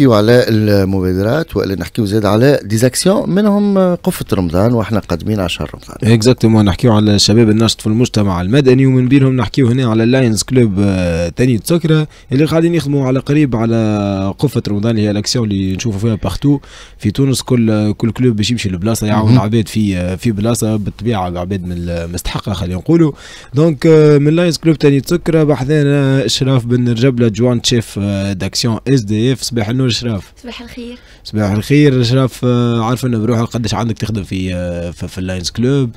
نحكيو على المبادرات ولا نحكيو زاد على ديزاكسيون منهم قفة رمضان واحنا قادمين على شهر رمضان اكزاكتومون نحكيو على الشباب الناشط في المجتمع المدني ومن بينهم نحكيو هنا على اللاينز آه، كلوب تاني تسكرة اللي قاعدين يخدموا على قريب على قفة رمضان اللي هي الاكسيون اللي نشوفوا فيها باختو في تونس كل كل كلوب باش يمشي لبلاصه يعاون عباد في في بلاصه بالطبيعه عباد من مستحقه خلينا نقولوا دونك آه، من لاينز كلوب تاني تسكرة بحثنا اشراف بن رجبله جوان تشيف داكسيون آه، اس دي اف صباح النور شراف صباح الخير صباح الخير شراف آه، عارف انه بروحك قداش عندك تخدم في آه، في, في اللاينز كلوب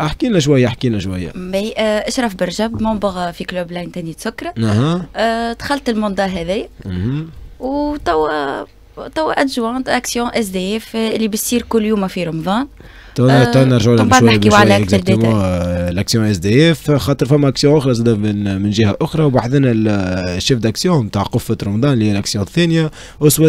احكي لنا شويه احكي لنا شويه مي اشرف آه، برجب ممبغ في كلوب لاين تاني سكر أه. دخلت الموندا هذايا وتوا توا ادجوانت اكسيون اس دي اف اللي بتصير كل يوم في رمضان تونا تونا رجعوا شويه على الاكسيون اس دي اف خاطر فما اكسيون اخرى زاد من من جهه اخرى وبعدنا الشيف داكسيون تاع قفه رمضان اللي هي الاكسيون الثانيه اسوا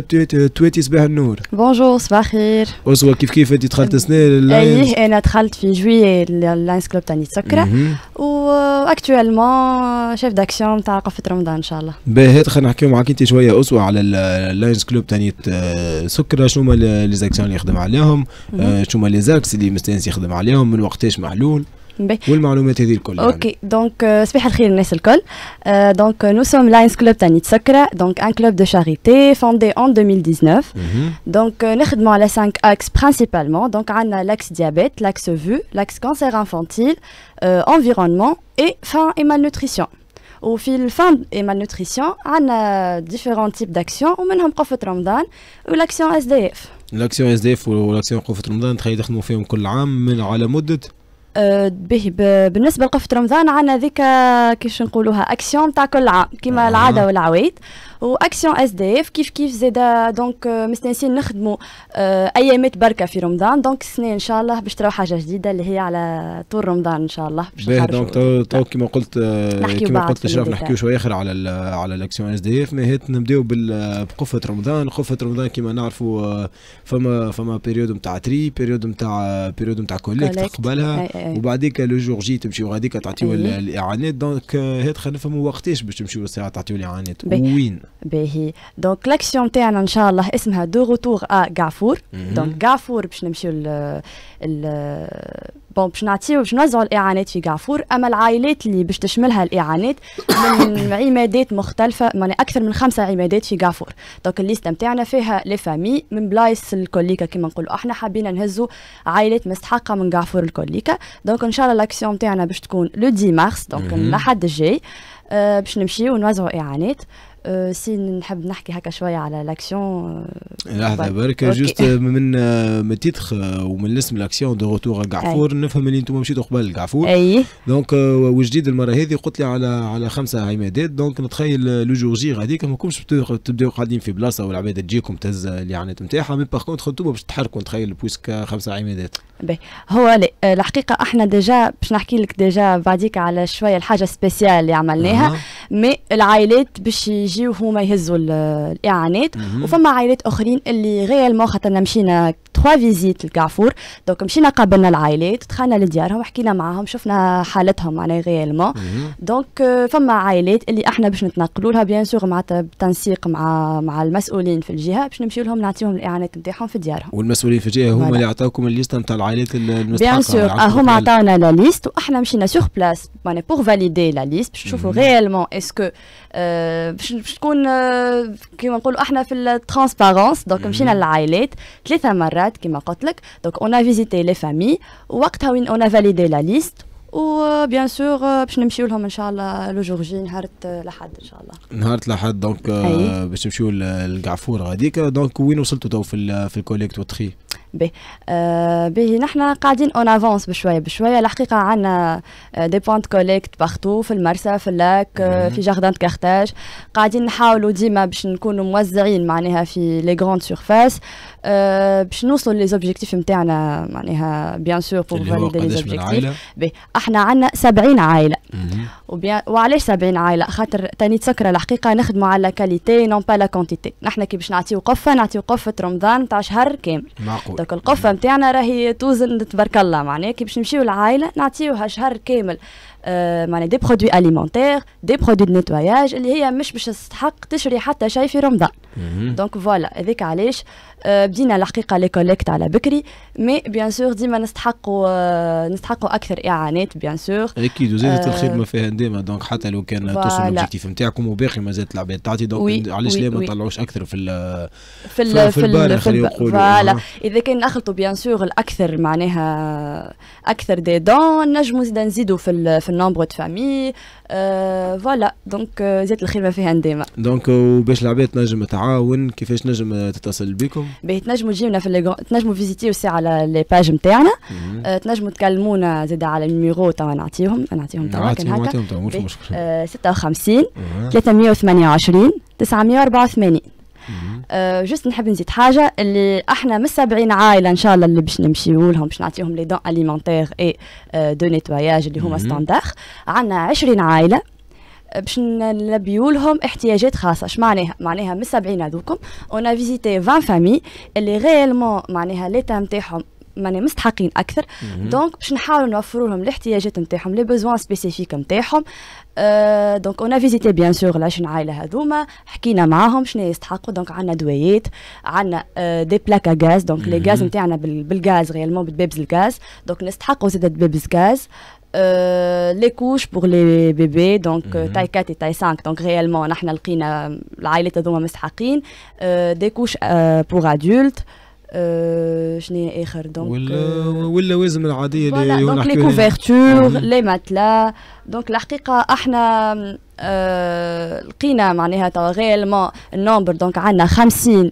تويتي صباح النور بونجور صباح الخير اسوا كيف كيف انت دخلت سنه ايه انا دخلت في جوي اللاينز كلوب تاع سكره واكتوالمون شيف داكسيون تاع قفه رمضان ان شاء الله باهي خلينا نحكيو معاك انت شويه اسوا على اللاينز كلوب تاع آه، سكره شنو هما لي زاكسيون اللي يخدم عليهم آه، شنو هما لي زاكس donc donc nous sommes l'Ains Club Tani tsakra donc un club de charité fondé en 2019 mhm. donc avons euh, à la cinq axes principalement donc on l'axe diabète l'axe vu, l'axe cancer infantile euh, environnement et faim et malnutrition au fil faim et malnutrition on a différents types d'actions on ou l'action sdf الاكسيون اس دي اف والاكسيون وقفه رمضان تخيل تخدموا فيهم كل عام من على مده أه، به بالنسبه لقفة رمضان عندنا ذيك كيش نقولوها اكسيون تاع كل عام كيما آه. العاده والعوايد واكسيون اس دي اف كيف كيف زاده آه، دونك مستانسين نخدموا آه، ايامات بركه في رمضان دونك السنه ان شاء الله باش تروح حاجه جديده اللي هي على طول رمضان ان شاء الله باش دونك تو كيما قلت آه، كيما قلت اشرف نحكيو شويه اخر على على الاكسيون اس دي اف مي هيت نبداو بقفه رمضان قفه رمضان كيما نعرفوا فما فما بيريود نتاع تري بيريود نتاع بيريود نتاع كوليكت قبلها وبعديك لو جور جي تمشيو وغاديك تعطيو الاعانات دونك هات خلينا نفهموا وقتاش باش تمشيو الساعه تعطيو الاعانات وين باهي دونك لاكسيون تاعنا ان شاء الله اسمها دو روتور ا قعفور دونك قعفور باش نمشيو ال بون باش نعطيو باش نوزعوا الاعانات في قعفور اما العائلات اللي باش تشملها الاعانات من عمادات مختلفه معناها اكثر من خمسه عمادات في قعفور دونك الليسته نتاعنا فيها لي فامي من بلايص الكوليكا كيما نقولوا احنا حبينا نهزوا عائلات مستحقه من قعفور الكوليكا دونك ان شاء الله لاكسيون تاعنا باش تكون لو 10 مارس دونك الاحد الجاي آه، باش نمشيو ونوزعوا اعانات سي euh, نحب نحكي هكا شويه على لاكسيون آه، euh، لحظه برك جوست آه، من آه، من تيتخ ومن الاسم لاكسيون دو روتور قعفور نفهم اللي انتم مشيتوا قبل قعفور اي دونك وجديد المره هذه قلت لي على على خمسه عمادات دونك نتخيل لو جور جي غاديك ما كنتش تبداو قاعدين في بلاصه والعباد تجيكم تهز الاعانات نتاعها مي باغ كونتخ انتم باش تحركوا نتخيل بويسك خمسه عمادات هو الحقيقه احنا ديجا باش نحكي لك ديجا بعديك على شويه الحاجه سبيسيال اللي عملناها مي العائلات باش يجيو هما يهزوا الاعانات وفما عائلات اخرين اللي غير خاطرنا مشينا تخوا فيزيت لكعفور دونك مشينا قابلنا العائلات دخلنا لديارهم حكينا معاهم شفنا حالتهم معناها غيالمون دونك فما عائلات اللي احنا باش نتنقلوا لها بيان سور مع بتنسيق مع مع المسؤولين في الجهه باش نمشيو لهم نعطيهم الاعانات نتاعهم في ديارهم والمسؤولين في الجهه هما اللي عطاوكم الليست نتاع العائلات المستحقه بيان آه، سور هما عطاونا لا ليست واحنا مشينا سور بلاس معناها بور فاليدي لا ليست باش نشوفوا غيالمون اسكو آه، باش باش تكون آه، كيما نقولوا احنا في الترانسبارونس دونك مشينا للعائلات ثلاثه مرات كيما قلت لك دونك اون فيزيتي لي فامي وقتها وين اون فاليدي لا ليست وبيان سور باش نمشيو لهم ان شاء الله لو جور جي نهار الاحد ان شاء الله نهار الاحد دونك آه، باش تمشيو للقعفور هذيك دونك وين وصلتوا تو في الكوليكت وتخي به آه، به نحن قاعدين اون افونس بشويه بشويه الحقيقه عندنا دي بوانت كوليكت بارتو في المرسى في اللاك آه، في جاردان كارتاج قاعدين نحاولوا ديما باش نكونوا موزعين معناها في لي غروند سيرفاس باش نوصلوا لي زوبجيكتيف نتاعنا معناها بيان سور بور فاليدي لي زوبجيكتيف احنا عندنا 70 عائله وبيان وعلاش 70 عائله خاطر تاني تسكر الحقيقه نخدموا على كاليتي نون با لا كونتيتي نحنا كي باش نعطيو قفه نعطيو قفه رمضان تاع شهر كامل معقول دوك القفه نتاعنا راهي توزن تبارك الله معناها كي باش نمشيو العائله نعطيوها شهر كامل آه معناها دي برودوي اليمونتيغ دي برودوي دو نيتواياج اللي هي مش باش تستحق تشري حتى شيء في رمضان دونك فوالا هذاك علاش آه، بدينا الحقيقه لي كوليكت على بكري مي بيان سور ديما نستحقوا آه، نستحقوا اكثر اعانات بيان سور اكيد وزادت الخدمه فيها ديما دونك حتى لو كان توصل الاوبجيكتيف نتاعكم وباقي ما زالت العباد تعطي دونك علاش لا ما نطلعوش اكثر في في ال في البار خلينا فوالا اذا كان نخلطوا بيان سور الاكثر معناها اكثر دي دون نجموا زيد نزيدوا في في النومبر دو فامي فوالا دونك زادت الخدمه فيها ديما آه، دونك وباش العباد تنجم تعاون كيفاش نجم تتصل بكم باهي تنجموا تجيونا في لغو... تنجموا فيزيتي ساعة على لي باج نتاعنا آه، تنجموا تكلمونا زاد على النيميرو توا نعطيهم نعطيهم توا كان هكا مش مشكل 56 328 984 أه جست نحب نزيد حاجه اللي احنا من 70 عائله ان شاء الله اللي باش نمشيو لهم باش نعطيهم لي دون اليمونتير اي دو نيتواياج اللي هما ستاندار عندنا 20 عائله باش نلبيو لهم احتياجات خاصه اش معناها معناها من السبعين هذوكم اون فيزيتي 20 فامي اللي ريالمون معناها تام نتاعهم ماني مستحقين اكثر دونك باش نحاولوا نوفروا لهم الاحتياجات نتاعهم لي بوزوان سبيسيفيك نتاعهم دونك اون فيزيتي بيان سور العشرين عائله هذوما حكينا معاهم شنو يستحقوا دونك عندنا دوايات عندنا دي بلاكا غاز دونك لي غاز نتاعنا بالغاز ريالمون بالبيبز الغاز دونك نستحقوا زاد بيبز غاز لي كوش بور لي بيبي دونك تاي 4 تاي 5 دونك ريالمون نحن لقينا العائلات هذوما مسحقين دي كوش بور ادولت شنو اخر دونك واللوازم العاديه اللي دونك لي كوفرتور لي ماتلا دونك الحقيقه احنا لقينا معناها توا ريالمون النومبر دونك عندنا 50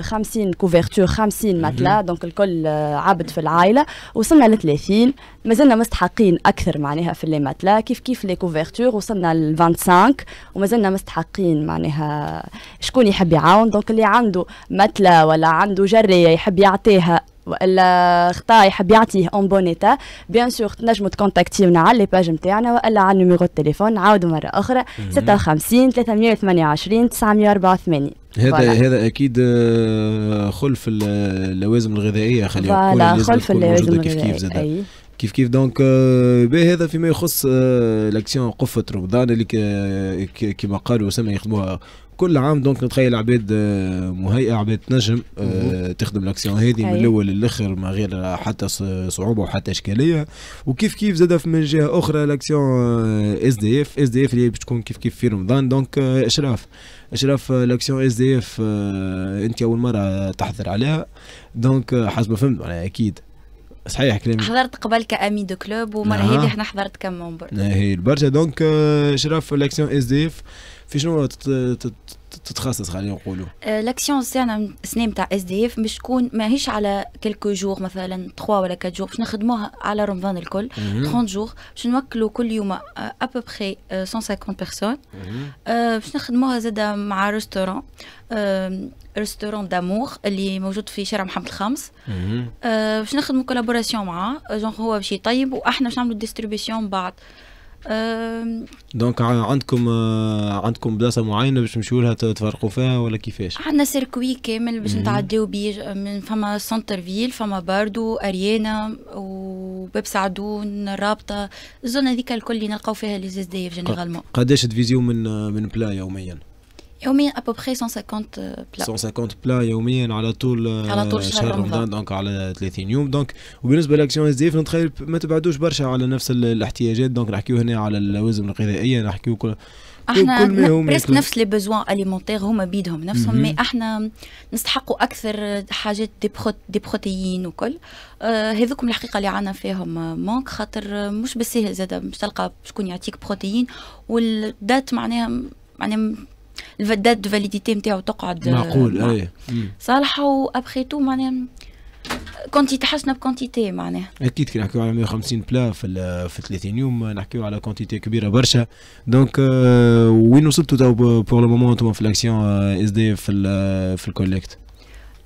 50 كوفرتور 50 متلة دونك الكل آه، عبد في العائله وصلنا ل 30 مازلنا مستحقين اكثر معناها في اللي متلة كيف كيف لي كوفرتور وصلنا ل 25 ومازلنا مستحقين معناها شكون يحب يعاون دونك اللي عنده متلة ولا عنده جريه يحب يعطيها والا خطا يحب يعطيه اون بون ايتا بيان سور تنجموا تكونتاكتيونا على لي باج نتاعنا والا على النيميرو التليفون نعاودو مره اخرى 56 328 984 هذا هذا اكيد آه، خلف اللوازم الغذائيه خلينا نقول خلف اللوازم الغذائيه كيف كيف كيف كيف دونك آه، هذا فيما يخص لاكسيون آه، قفه رمضان اللي كما قالوا سما يخدموها كل عام دونك نتخيل عباد مهيئه عباد تنجم تخدم لاكسيون هذه من الاول للاخر ما غير حتى صعوبه وحتى اشكاليه وكيف كيف زاد من جهه اخرى لاكسيون اس دي اف اس دي اف اللي هي تكون كيف كيف في رمضان دونك اشراف اشرف آه، لاكسيون اس دي اف آه، انت اول مره تحضر عليها دونك آه، حسب ما فهمت معناها اكيد صحيح كلامي حضرت قبل كامي دو كلوب ومره هذه احنا حضرت كم ممبر هي برشا دونك اشرف لاكسيون اس دي اف في شنو تتخصص خلينا نقولوا لاكسيون تاعنا السنه تاع اس دي اف باش تكون ماهيش على كلكو جور مثلا 3 ولا 4 جور باش نخدموها على رمضان الكل 30 جور باش نوكلوا كل يوم ابوبخي 150 بيرسون باش نخدموها زاده مع ريستورون ريستورون دامور اللي موجود في شارع محمد الخامس أه، باش نخدموا كولابوراسيون معاه جونغ هو باش يطيب واحنا باش نعملوا ديستريبيسيون بعد دونك عندكم آه، عندكم بلاصه معينه باش تمشيو لها تفرقوا فيها ولا كيفاش؟ عندنا سيركوي كامل باش نتعداو بيه من فما سنتر فيل فما باردو اريانا وباب سعدون الرابطه الزون هذيك الكل اللي نلقاو فيها لي زيزدايا جينيرالمون قداش تفيزيو من آه، من بلا يوميا؟ يوميا ابوبخي 150 بلا 150 بلا يوميا على طول على طول آه، شهر رمضان دونك على 30 يوم دونك وبالنسبه لاكسيون اس دي اف نتخيل ما تبعدوش برشا على نفس الاحتياجات دونك نحكيو هنا على اللوازم الغذائيه نحكيو كل احنا بريسك نفس لي بيزوان اليمونتيغ هما بيدهم نفسهم مي احنا نستحقوا اكثر حاجات دي, بروت دي بروتيين وكل آه هذوكم الحقيقه اللي عنا فيهم مونك خاطر مش بالسهل زاد مش تلقى شكون يعطيك بروتيين والدات معناها معناها الفدات دو فاليديتي نتاعو تقعد آه، معقول اي صالحه وابخي تو معناها كونتيتي تحسنا بكونتيتي معناها اكيد كي نحكيو على 150 بلا في في 30 يوم نحكيو على كونتيتي كبيره برشا دونك آه، وين وصلتوا تو بور لو مومون انتم في الاكسيون اس دي في آه، في الكوليكت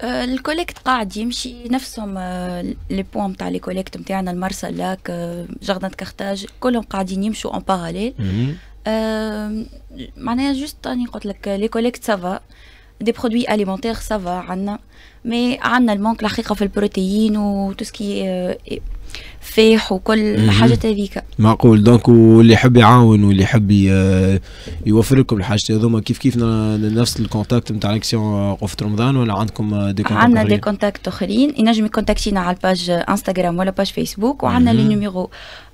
الكوليكت قاعد يمشي نفسهم لي بوان تاع لي كوليكت نتاعنا المرسى لاك جاردان كارتاج كلهم قاعدين يمشوا اون باراليل Je euh, juste à que les collectes, ça va des produits alimentaires, ça va, mais il manque la chèque protéines ou tout ce qui est. Euh, فيح وكل حاجه هذيك معقول دونك واللي يحب يعاون واللي يحب يوفر لكم الحاجات هذوما كيف كيف نفس الكونتاكت نتاع الاكسيون قفة رمضان ولا عندكم دي كونتاكت عندنا دي كونتاكت اخرين ينجم يكونتاكتينا على الباج انستغرام ولا باج فيسبوك وعندنا لي نيميرو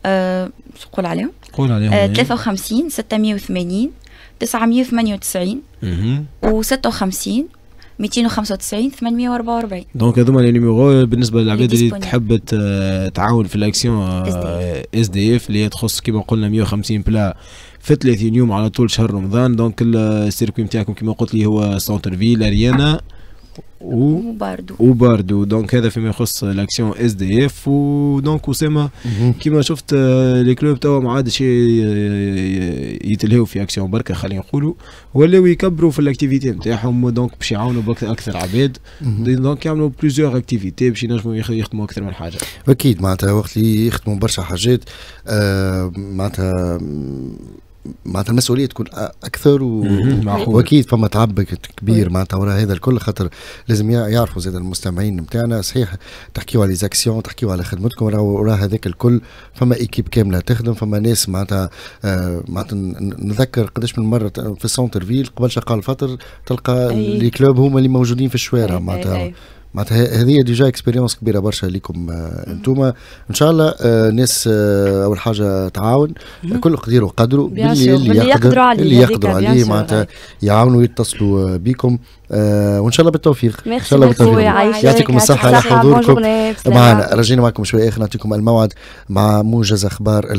أه قول عليهم قول عليهم 53 680 998 و 56 295 844 دونك هذوما لي نيميرو بالنسبه للعباد اللي تحب تعاون في الاكسيون اس دي اف اللي تخص كما قلنا 150 بلا في 30 يوم على طول شهر رمضان دونك السيركوي نتاعكم كما قلت لي هو سونتر فيل اريانا وباردو وباردو دونك هذا فيما يخص لاكسيون اس دي اف ودونك اسامه كيما شفت لي آه، كلوب توا ما عادش يتلهوا في اكسيون بركه خلينا نقولوا ولاو يكبروا في الاكتيفيتي نتاعهم دونك باش يعاونوا اكثر عباد دونك mhm. يعملوا بليزيور اكتيفيتي باش ينجموا يخدموا اكثر من حاجه اكيد معناتها وقت اللي يخدموا برشا حاجات آه معناتها معناتها المسؤوليه تكون اكثر و... واكيد فما تعب كبير معناتها وراء هذا الكل خاطر لازم يعرفوا زاد المستمعين نتاعنا صحيح تحكيوا على ليزاكسيون تحكيوا على خدمتكم وراء هذاك الكل فما ايكيب كامله تخدم فما ناس معناتها آه، معناتها نذكر قداش من مره في السونتر فيل قبل شقال الفطر تلقى لي كلوب هما اللي موجودين في الشوارع معناتها معناتها هذه ديجا اكسبيريونس كبيره برشا ليكم آه، انتم ان شاء الله الناس آه، آه، اول حاجه تعاون كل قدير وقدره باللي اللي يقدروا عليه اللي يقدروا عليه معناتها يعاونوا يتصلوا بكم آه وان شاء الله بالتوفيق ان شاء الله بالتوفيق يعطيكم الصحه على حضوركم معنا رجينا معكم شويه اخر نعطيكم الموعد مع موجز اخبار